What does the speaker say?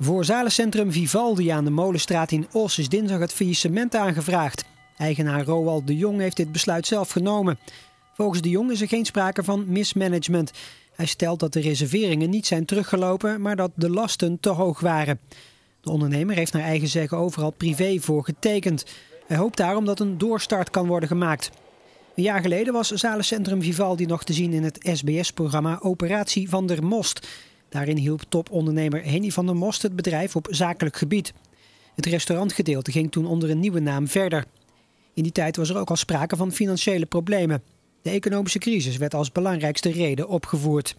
Voor zalencentrum Vivaldi aan de Molenstraat in Os is dinsdag het faillissement aangevraagd. Eigenaar Roald de Jong heeft dit besluit zelf genomen. Volgens de Jong is er geen sprake van mismanagement. Hij stelt dat de reserveringen niet zijn teruggelopen, maar dat de lasten te hoog waren. De ondernemer heeft naar eigen zeggen overal privé voor getekend. Hij hoopt daarom dat een doorstart kan worden gemaakt. Een jaar geleden was zalencentrum Vivaldi nog te zien in het SBS-programma Operatie van der Most. Daarin hielp topondernemer Henny van der Most het bedrijf op zakelijk gebied. Het restaurantgedeelte ging toen onder een nieuwe naam verder. In die tijd was er ook al sprake van financiële problemen. De economische crisis werd als belangrijkste reden opgevoerd.